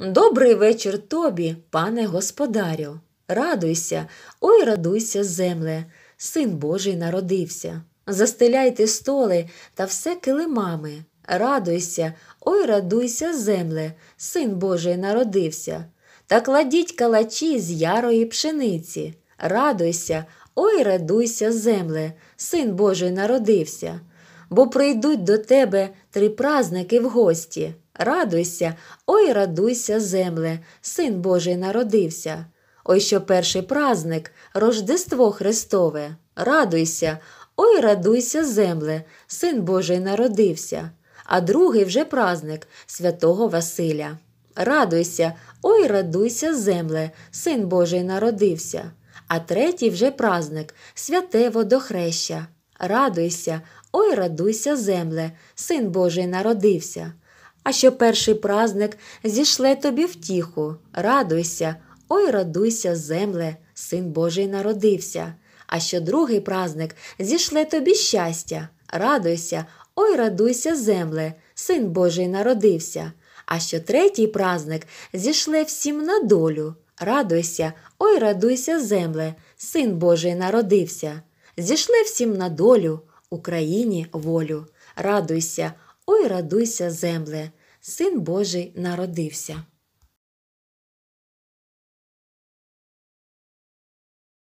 Добрий вечір тобі, пане господарю. Радуйся, ой, радуйся, земле, син Божий народився. Застеляйте столи та все килимами. Радуйся, ой, радуйся, земле, син Божий народився. Та кладіть калачі з ярої пшениці. Радуйся, ой, радуйся, земле, син Божий народився. Бо прийдуть до тебе три празники в гості. Радуйся, ой, радуйся, земле, син Божий народився. Ой, що перший празник, Рождество Христове, радуйся, ой, радуйся, земле, син Божий народився, а другий вже празник святого Василя. Радуйся, ой, радуйся, земле, син Божий народився, а третій вже празник святе водохреща. Радуйся, ой, радуйся, земле, син Божий народився а що перший празник зішле тобі втіху, радуйся, ой, радуйся, земле, син Божий народився, а що другий празник зішле тобі щастя, радуйся, ой, радуйся, земле, син Божий народився, а що третій празник зішле всім на долю, радуйся, ой, радуйся, земле, син Божий народився, зішле всім на долю, Україні волю, радуйся. Ой, радуйся, земле, син Божий народився.